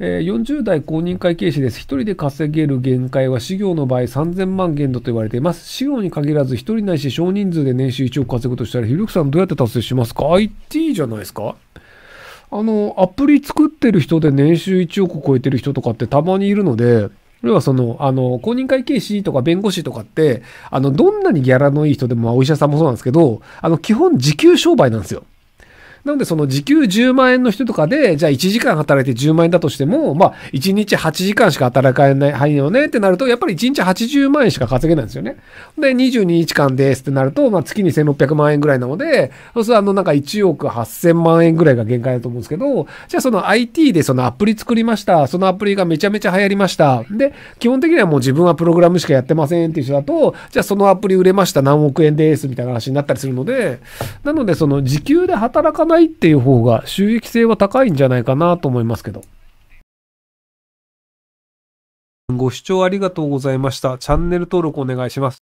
え40代公認会計士です。一人で稼げる限界は、資業の場合3000万限度と言われています。資業に限らず、一人ないし少人数で年収1億稼ぐとしたら、ひろきさんどうやって達成しますか ?IT じゃないですかあの、アプリ作ってる人で年収1億超えてる人とかってたまにいるので、要はその、あの、公認会計士とか弁護士とかって、あの、どんなにギャラのいい人でも、お医者さんもそうなんですけど、あの、基本時給商売なんですよ。なので、その時給10万円の人とかで、じゃあ1時間働いて10万円だとしても、まあ、1日8時間しか働かないはいよねってなると、やっぱり1日80万円しか稼げないんですよね。で、22日間ですってなると、まあ、月に1600万円ぐらいなので、そうするとあの、なんか1億8000万円ぐらいが限界だと思うんですけど、じゃあその IT でそのアプリ作りました。そのアプリがめちゃめちゃ流行りました。で、基本的にはもう自分はプログラムしかやってませんっていう人だと、じゃあそのアプリ売れました。何億円です。みたいな話になったりするので、なのでその時給で働かないがいいっていう方が収益性は高いんじゃないかなと思いますけど。ご視聴ありがとうございました。チャンネル登録お願いします。